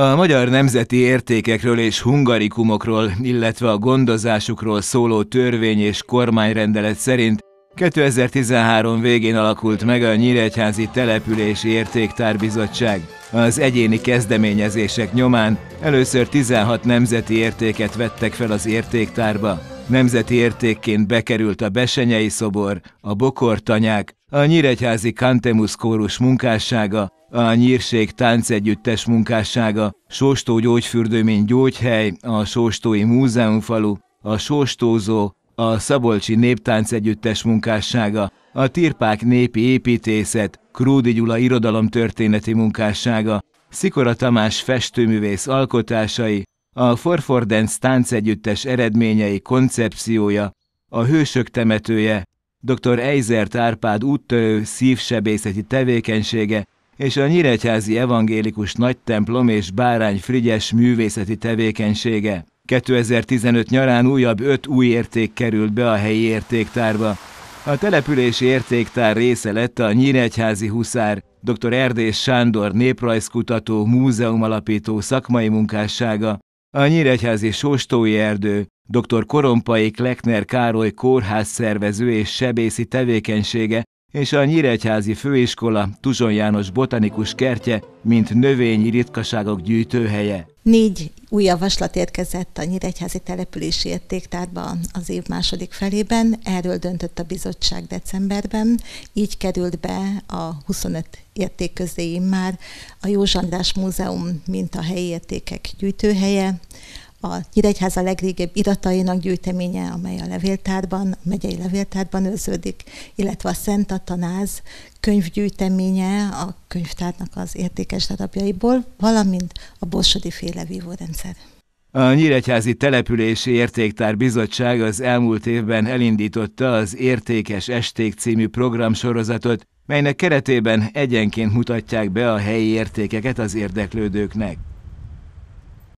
A magyar nemzeti értékekről és hungarikumokról, illetve a gondozásukról szóló törvény és kormányrendelet szerint 2013 végén alakult meg a Nyíregyházi Települési Értéktárbizottság. Az egyéni kezdeményezések nyomán először 16 nemzeti értéket vettek fel az értéktárba. Nemzeti értékként bekerült a Besenyei szobor, a Bokortanyák, a Nyíregyházi Kantemusz kórus munkássága, a Nyírség táncegyüttes munkássága, Sóstó gyógyfürdőmény gyógyhely, a Sóstói Múzeumfalu, a Sóstózó, a Szabolcsi Néptáncegyüttes munkássága, a Tirpák népi építészet, Krúdi Gyula irodalomtörténeti munkássága, Szikora Tamás festőművész alkotásai, a Forfordens együttes eredményei koncepciója, a hősök temetője, dr. Eizert Árpád úttörő szívsebészeti tevékenysége és a Nyíregyházi Evangélikus Nagytemplom és Bárány Frigyes művészeti tevékenysége. 2015 nyarán újabb öt új érték került be a helyi értéktárba. A települési értéktár része lett a Nyíregyházi Huszár, dr. Erdés Sándor néprajzkutató, múzeumalapító szakmai munkássága, a Nyíregyházi Sóstói Erdő, dr. Korompai Kleckner Károly kórház szervező és sebészi tevékenysége és a Nyíregyházi Főiskola Tuzson János botanikus kertje, mint növényi ritkaságok gyűjtőhelye. Négy új javaslat érkezett a Nyíregyházi települési értéktárba az év második felében. Erről döntött a bizottság decemberben. Így került be a 25 érték közé már a Józsandás Múzeum, mint a helyi értékek gyűjtőhelye, a Nyíregyháza legrégibb iratainak gyűjteménye, amely a levéltárban, a megyei levéltárban őrződik, illetve a Szent Atanáz könyvgyűjteménye a könyvtárnak az értékes darabjaiból, valamint a borsodi féle vívórendszer. A Nyíregyházi Települési Értéktár Bizottság az elmúlt évben elindította az Értékes Esték című programsorozatot, melynek keretében egyenként mutatják be a helyi értékeket az érdeklődőknek.